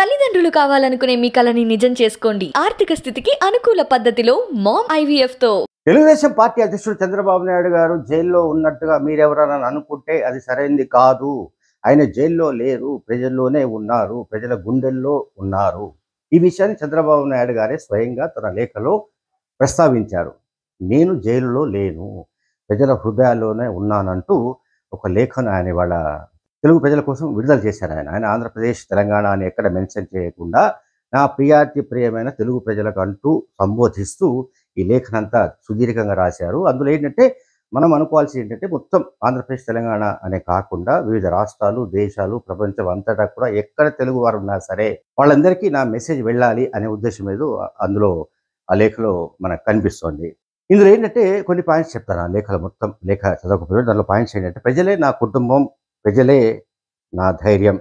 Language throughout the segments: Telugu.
తల్లిదండ్రులు కావాలనుకునే మీ కలని నిజం చేసుకోండి ఆర్థిక స్థితికి అనుకూల పద్ధతిలో మామ్ ఐవీఎఫ్ తో తెలుగుదేశం పార్టీ అధ్యక్షుడు చంద్రబాబు నాయుడు గారు జైల్లో ఉన్నట్టుగా మీరెవరైనా అనుకుంటే అది సరైనది కాదు ఆయన జైల్లో లేరు ప్రజల్లోనే ఉన్నారు ప్రజల గుండెల్లో ఉన్నారు ఈ విషయాన్ని చంద్రబాబు నాయుడు గారే స్వయంగా తన లేఖలో ప్రస్తావించారు నేను జైలులో లేను ప్రజల హృదయాల్లోనే ఉన్నానంటూ ఒక లేఖను ఆయన వాళ్ళ తెలుగు ప్రజల కోసం విడుదల చేశారు ఆయన ఆయన ఆంధ్రప్రదేశ్ తెలంగాణ అని ఎక్కడ మెన్షన్ చేయకుండా నా ప్రియాతి ప్రియమైన తెలుగు ప్రజలకు అంటూ సంబోధిస్తూ ఈ లేఖనంతా సుదీర్ఘంగా రాశారు అందులో ఏంటంటే మనం అనుకోవాల్సి ఏంటంటే మొత్తం ఆంధ్రప్రదేశ్ తెలంగాణ అనే కాకుండా వివిధ రాష్ట్రాలు దేశాలు ప్రపంచం అంతటా కూడా ఎక్కడ తెలుగు వారు ఉన్నా సరే వాళ్ళందరికీ నా మెసేజ్ వెళ్ళాలి అనే ఉద్దేశం ఏదో అందులో ఆ లేఖలో మనకు కనిపిస్తోంది ఇందులో ఏంటంటే కొన్ని పాయింట్స్ చెప్తాను ఆ లేఖలు మొత్తం లేఖ చదవకపోయినా దానిలో పాయింట్స్ ఏంటంటే ప్రజలే నా కుటుంబం ప్రజలే నా ధైర్యం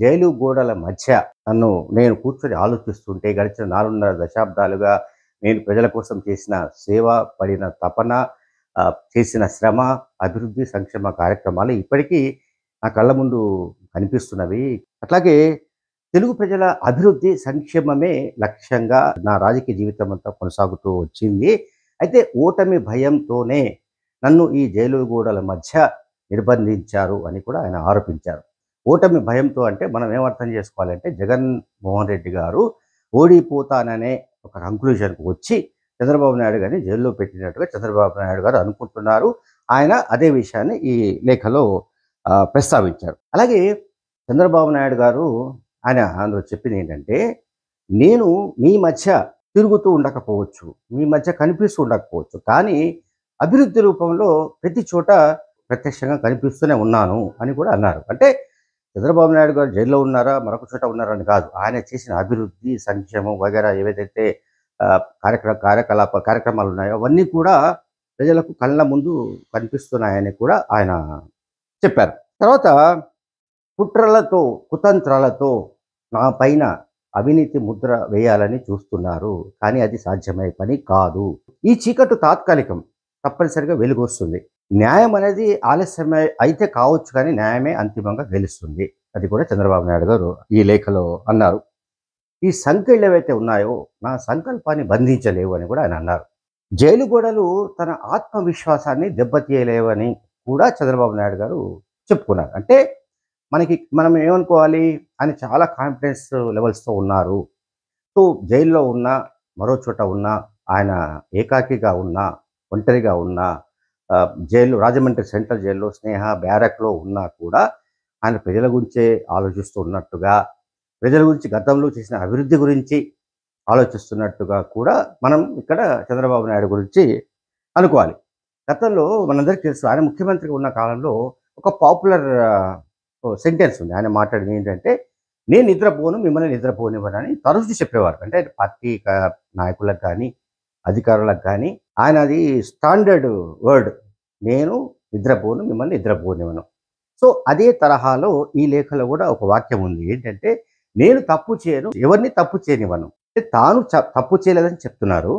జైలు గోడల మధ్య నన్ను నేను కూర్చొని ఆలోచిస్తుంటే గడిచిన నాలుగున్నర దశాబ్దాలుగా నేను ప్రజల కోసం చేసిన సేవ పడిన తపన చేసిన శ్రమ అభివృద్ధి సంక్షేమ కార్యక్రమాలు ఇప్పటికీ నా కళ్ళ ముందు కనిపిస్తున్నవి అట్లాగే తెలుగు ప్రజల అభివృద్ధి సంక్షేమమే లక్ష్యంగా నా రాజకీయ జీవితం అంతా కొనసాగుతూ వచ్చింది అయితే ఓటమి భయంతోనే నన్ను ఈ జైలు గోడల మధ్య నిర్బంధించారు అని కూడా ఆయన ఆరోపించారు ఓటమి భయంతో అంటే మనం ఏమర్థం చేసుకోవాలంటే జగన్మోహన్ రెడ్డి గారు ఓడిపోతాననే ఒక కంక్లూజన్కు వచ్చి చంద్రబాబు నాయుడు గారిని జైల్లో పెట్టినట్టుగా చంద్రబాబు నాయుడు గారు అనుకుంటున్నారు ఆయన అదే విషయాన్ని ఈ లేఖలో ప్రస్తావించారు అలాగే చంద్రబాబు నాయుడు గారు ఆయన అందులో చెప్పింది ఏంటంటే నేను మీ మధ్య తిరుగుతూ ఉండకపోవచ్చు మీ మధ్య కనిపిస్తూ ఉండకపోవచ్చు కానీ అభివృద్ధి రూపంలో ప్రతి చోట ప్రత్యక్షంగా కనిపిస్తూనే ఉన్నాను అని కూడా అన్నారు అంటే చంద్రబాబు నాయుడు గారు జైల్లో ఉన్నారా మరొక చోట ఉన్నారా అని కాదు ఆయన చేసిన అభివృద్ధి సంక్షేమం వగేరా ఏవైతే కార్యక్రమ కార్యకలాప కార్యక్రమాలు ఉన్నాయో అవన్నీ కూడా ప్రజలకు కళ్ళ ముందు కనిపిస్తున్నాయని కూడా ఆయన చెప్పారు తర్వాత కుట్రలతో కుతంత్రాలతో నా పైన అవినీతి ముద్ర వేయాలని చూస్తున్నారు కానీ అది సాధ్యమయ్యే పని కాదు ఈ చీకటి తాత్కాలికం తప్పనిసరిగా వెలుగొస్తుంది న్యాయం అనేది ఆలస్యమే అయితే కావచ్చు కానీ న్యాయమే అంతిమంగా గెలుస్తుంది అది కూడా చంద్రబాబు నాయుడు గారు ఈ లేఖలో అన్నారు ఈ సంఖ్యలు ఏవైతే ఉన్నాయో నా సంకల్పాన్ని బంధించలేవు అని కూడా ఆయన అన్నారు జైలు గోడలు తన ఆత్మవిశ్వాసాన్ని దెబ్బతీయలేవని కూడా చంద్రబాబు నాయుడు గారు చెప్పుకున్నారు అంటే మనకి మనం ఏమనుకోవాలి అని చాలా కాన్ఫిడెన్స్ లెవెల్స్తో ఉన్నారు సో జైల్లో ఉన్నా మరో చోట ఉన్నా ఆయన ఏకాకిగా ఉన్నా ఒంటరిగా ఉన్నా జైలు రాజమండ్రి సెంట్రల్ జైల్లో స్నేహ బ్యారక్లో ఉన్నా కూడా ఆయన ప్రజల గురించే ఆలోచిస్తూ ఉన్నట్టుగా ప్రజల గురించి గతంలో చేసిన అభివృద్ధి గురించి ఆలోచిస్తున్నట్టుగా కూడా మనం ఇక్కడ చంద్రబాబు నాయుడు గురించి అనుకోవాలి గతంలో మనందరికీ తెలుసు ఆయన ముఖ్యమంత్రిగా ఉన్న కాలంలో ఒక పాపులర్ సెంటెన్స్ ఉంది ఆయన మాట్లాడింది ఏంటంటే నేను నిద్రపోను మిమ్మల్ని నిద్రపోనివ్వనని తరచు చెప్పేవారు అంటే పార్టీ నాయకులకు కానీ అధికారులకు కానీ ఆయన అది స్టాండర్డ్ వర్డ్ నేను నిద్రపోను మిమ్మల్ని నిద్రపోనివను సో అదే తరహాలో ఈ లేఖలో కూడా ఒక వాక్యం ఉంది ఏంటంటే నేను తప్పు చేయను ఎవరిని తప్పు చేయనివ్వను తాను తప్పు చేయలేదని చెప్తున్నారు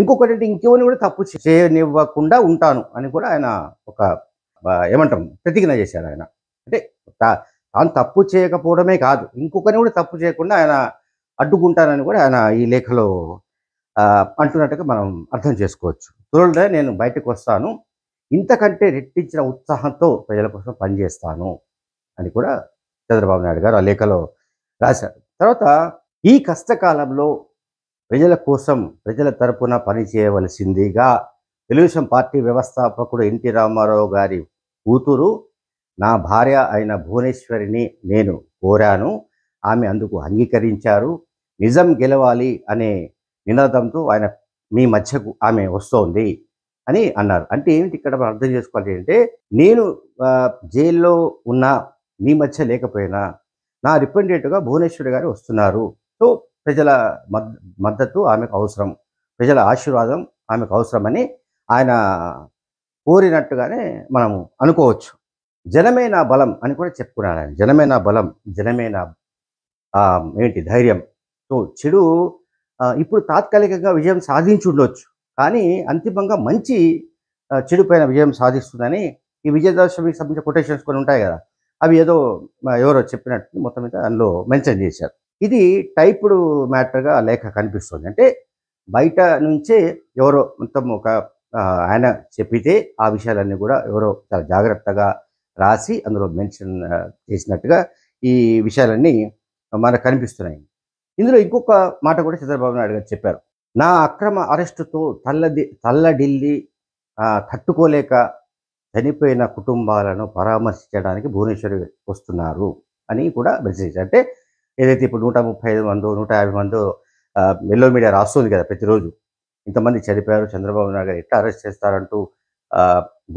ఇంకొకటి అంటే ఇంకెవరిని కూడా తప్పు చేయనివ్వకుండా ఉంటాను అని కూడా ఆయన ఒక ఏమంటాం ప్రతిజ్ఞ చేశాడు ఆయన అంటే తాను తప్పు చేయకపోవడమే కాదు ఇంకొకరిని కూడా తప్పు చేయకుండా ఆయన అడ్డుకుంటానని కూడా ఆయన ఈ లేఖలో అంటున్నట్టుగా మనం అర్థం చేసుకోవచ్చు తోడే నేను బయటకు వస్తాను ఇంతకంటే రెట్టించిన ఉత్సాహంతో ప్రజల కోసం పనిచేస్తాను అని కూడా చంద్రబాబు నాయుడు గారు ఆ లేఖలో రాశారు తర్వాత ఈ కష్టకాలంలో ప్రజల కోసం ప్రజల తరపున పనిచేయవలసిందిగా తెలుగుదేశం పార్టీ వ్యవస్థాపకుడు ఎన్టీ రామారావు గారి కూతురు నా భార్య అయిన భువనేశ్వరిని నేను కోరాను ఆమె అందుకు అంగీకరించారు నిజం గెలవాలి అనే నినాదంతో ఆయన మీ మధ్యకు ఆమె వస్తోంది అని అన్నారు అంటే ఏమిటి ఇక్కడ మనం అర్థం చేసుకోవాలి అంటే నేను జైల్లో ఉన్నా మీ మధ్య లేకపోయినా నా రిప్రజెంటేటివ్గా భువనేశ్వరి గారు వస్తున్నారు సో ప్రజల మద్దతు ఆమెకు అవసరం ప్రజల ఆశీర్వాదం ఆమెకు అవసరమని ఆయన కోరినట్టుగానే మనము అనుకోవచ్చు జనమే నా బలం అని కూడా చెప్పుకున్నాను ఆయన జనమే నా బలం జనమే నా ఏంటి ధైర్యం సో చెడు ఇప్పుడు తాత్కాలికంగా విజయం సాధించి ఉండొచ్చు కానీ అంతిమంగా మంచి చెడుపైన విజయం సాధిస్తుందని ఈ విజయదశమికి సంబంధించిన కొటేషన్స్ కొన్ని ఉంటాయి కదా అవి ఏదో ఎవరో చెప్పినట్టు మొత్తం మీద అందులో మెన్షన్ చేశారు ఇది టైప్డ్ మ్యాటర్గా లేఖ కనిపిస్తుంది అంటే బయట నుంచే ఎవరో మొత్తం ఒక ఆయన చెప్పితే ఆ విషయాలన్నీ కూడా ఎవరో చాలా జాగ్రత్తగా రాసి అందులో మెన్షన్ చేసినట్టుగా ఈ విషయాలన్నీ మనకు కనిపిస్తున్నాయి ఇందులో ఇంకొక మాట కూడా చంద్రబాబు నాయుడు గారు చెప్పారు నా అక్రమ అరెస్టుతో తల్లది తల్లడిల్లి తట్టుకోలేక చనిపోయిన కుటుంబాలను పరామర్శించడానికి భువనేశ్వరి వస్తున్నారు అని కూడా మెసేజ్ అంటే ఏదైతే ఇప్పుడు నూట ముప్పై ఐదు మందో నూట యాభై మందో ఎల్లో మీడియా రాస్తుంది కదా ప్రతిరోజు ఇంతమంది చనిపోయారు చంద్రబాబు నాయుడు గారు ఎట్లా అరెస్ట్ చేస్తారంటూ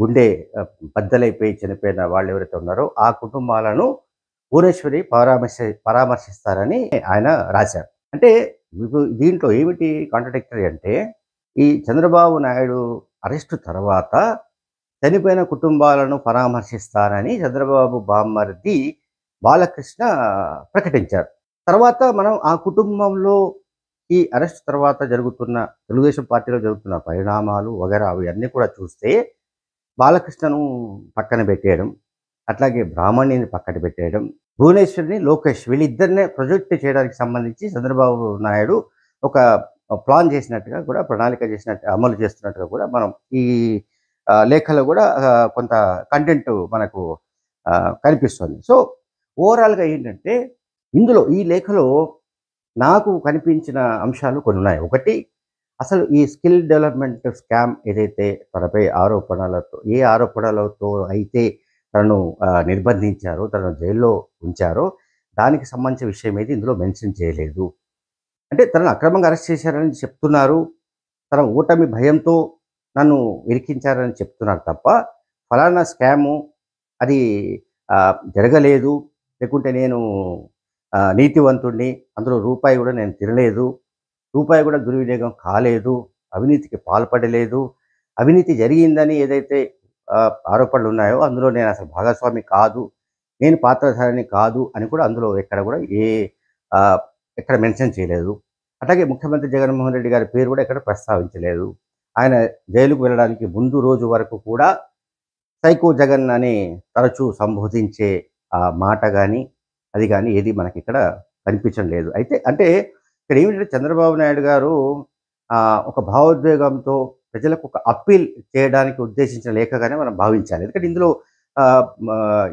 గుండె బద్దలైపోయి చనిపోయిన వాళ్ళు ఎవరైతే ఉన్నారో ఆ కుటుంబాలను భువనేశ్వరి పరామర్శ పరామర్శిస్తారని ఆయన రాశారు అంటే మీకు దీంట్లో ఏమిటి కాంట్రడిక్టరీ అంటే ఈ చంద్రబాబు నాయుడు అరెస్టు తర్వాత చనిపోయిన కుటుంబాలను పరామర్శిస్తానని చంద్రబాబు బామ్మర్ది బాలకృష్ణ ప్రకటించారు తర్వాత మనం ఆ కుటుంబంలో ఈ అరెస్ట్ తర్వాత జరుగుతున్న తెలుగుదేశం పార్టీలో జరుగుతున్న పరిణామాలు వగేరా అవన్నీ కూడా చూస్తే బాలకృష్ణను పక్కన పెట్టేయడం అట్లాగే బ్రాహ్మణ్యని పక్కన పెట్టేయడం భువనేశ్వర్ని లోకేష్ వీళ్ళిద్దరినే ప్రొజెక్ట్ చేయడానికి సంబంధించి చంద్రబాబు నాయుడు ఒక ప్లాన్ చేసినట్టుగా కూడా ప్రణాళిక చేసినట్టు అమలు చేస్తున్నట్టుగా కూడా మనం ఈ లేఖలో కూడా కొంత కంటెంట్ మనకు కనిపిస్తుంది సో ఓవరాల్గా ఏంటంటే ఇందులో ఈ లేఖలో నాకు కనిపించిన అంశాలు కొన్ని ఉన్నాయి ఒకటి అసలు ఈ స్కిల్ డెవలప్మెంట్ స్కామ్ ఏదైతే తనపై ఆరోపణలతో ఏ ఆరోపణలతో అయితే తనను నిర్బంధించారు తనను జైల్లో ఉంచారో దానికి సంబంధించిన విషయం అయితే ఇందులో మెన్షన్ చేయలేదు అంటే తనను అక్రమంగా అరెస్ట్ చేశారని చెప్తున్నారు తన ఓటమి భయంతో నన్ను ఇరికించారని చెప్తున్నారు తప్ప ఫలానా స్కాము అది జరగలేదు లేకుంటే నేను నీతివంతుడిని అందులో రూపాయి కూడా నేను తినలేదు రూపాయి కూడా దుర్వినియోగం కాలేదు అవినీతికి పాల్పడలేదు అవినీతి జరిగిందని ఏదైతే ఆరోపణలు ఉన్నాయో అందులో నేను అసలు భాగస్వామి కాదు నేను పాత్రధారిని కాదు అని కూడా అందులో ఎక్కడ కూడా ఏ ఎక్కడ మెన్షన్ చేయలేదు అట్లాగే ముఖ్యమంత్రి జగన్మోహన్ రెడ్డి గారి పేరు కూడా ఎక్కడ ప్రస్తావించలేదు ఆయన జైలుకు వెళ్ళడానికి ముందు రోజు వరకు కూడా సైకో జగన్ అని తరచూ సంబోధించే ఆ మాట కానీ అది కానీ ఏది మనకి ఇక్కడ కనిపించడం లేదు అయితే అంటే ఇక్కడ ఏమిటంటే చంద్రబాబు నాయుడు గారు ఒక భావోద్వేగంతో ప్రజలకు ఒక అప్పీల్ చేయడానికి ఉద్దేశించిన లేఖగానే మనం భావించాలి ఎందుకంటే ఇందులో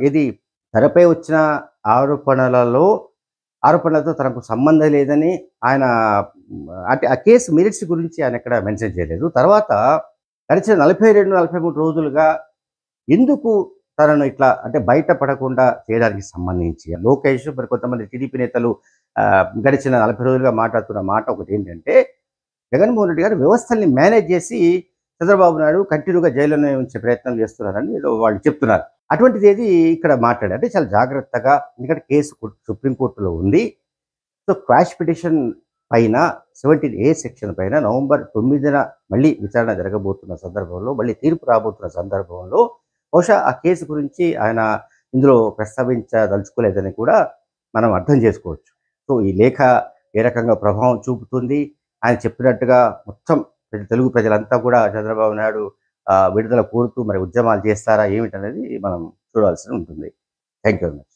ఇది తెరపై వచ్చిన ఆరోపణలలో ఆరోపణలతో తనకు సంబంధం లేదని ఆయన అంటే ఆ కేసు మెరిట్స్ గురించి ఆయన ఎక్కడ మెన్షన్ చేయలేదు తర్వాత గడిచిన నలభై రెండు నలభై మూడు రోజులుగా ఎందుకు తనను ఇట్లా అంటే బయటపడకుండా చేయడానికి సంబంధించి లోకేష్ మరి కొంతమంది టీడీపీ నేతలు గడిచిన నలభై రోజులుగా మాట్లాడుతున్న మాట ఒకటి ఏంటంటే జగన్మోహన్ రెడ్డి గారు వ్యవస్థల్ని మేనేజ్ చేసి చంద్రబాబు నాయుడు కంటిన్యూగా జైల్లోనే ఉంచే ప్రయత్నం చేస్తున్నారని వాళ్ళు చెప్తున్నారు అటువంటిది ఏది ఇక్కడ మాట్లాడారు చాలా జాగ్రత్తగా ఎందుకంటే కేసు సుప్రీంకోర్టులో ఉంది సో క్వాష్ పిటిషన్ పైన సెవెంటీన్ ఏ సెక్షన్ పైన నవంబర్ తొమ్మిదిన మళ్ళీ విచారణ జరగబోతున్న సందర్భంలో మళ్ళీ తీర్పు రాబోతున్న సందర్భంలో బహుశా ఆ కేసు గురించి ఆయన ఇందులో ప్రస్తావించదలుచుకోలేదని కూడా మనం అర్థం చేసుకోవచ్చు సో ఈ లేఖ ఏ రకంగా ప్రభావం చూపుతుంది ఆయన చెప్పినట్టుగా మొత్తం తెలుగు ప్రజలంతా కూడా చంద్రబాబు నాయుడు విడుదల కోరుతూ మరి ఉద్యమాలు చేస్తారా ఏమిటనేది మనం చూడాల్సి ఉంటుంది థ్యాంక్ యూ వెరీ మచ్